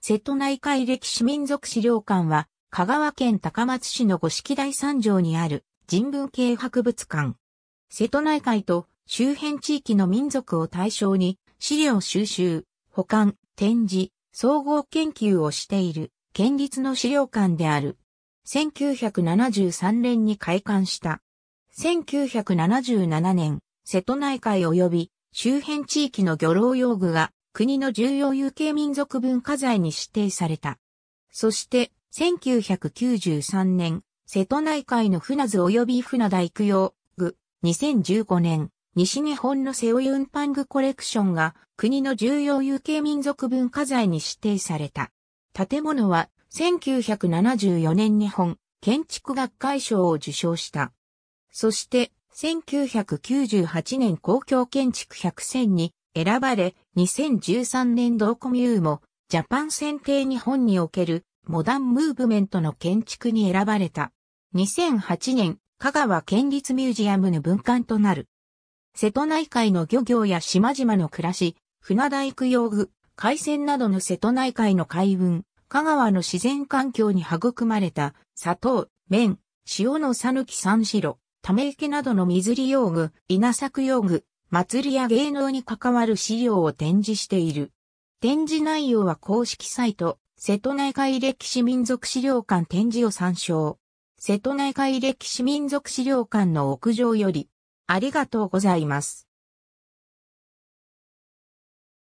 瀬戸内海歴史民族資料館は、香川県高松市の五色大山城にある人文系博物館。瀬戸内海と周辺地域の民族を対象に、資料収集、保管、展示、総合研究をしている、県立の資料館である。1973年に開館した。1977年、瀬戸内海及び周辺地域の漁労用具が国の重要有形民族文化財に指定された。そして、1993年、瀬戸内海の船津及び船大供養具、2015年、西日本のセオユンパングコレクションが国の重要有形民族文化財に指定された。建物は1974年日本建築学会賞を受賞した。そして1998年公共建築100選に選ばれ、2013年同コミューも、ジャパン選定日本におけるモダンムーブメントの建築に選ばれた。2008年、香川県立ミュージアムの文館となる。瀬戸内海の漁業や島々の暮らし、船大工用具、海鮮などの瀬戸内海の海運、香川の自然環境に育まれた、砂糖、麺、塩のさぬき三四郎、ため池などの水利用具、稲作用具、祭りや芸能に関わる資料を展示している。展示内容は公式サイト、瀬戸内海歴史民族資料館展示を参照。瀬戸内海歴史民族資料館の屋上より、ありがとうございます。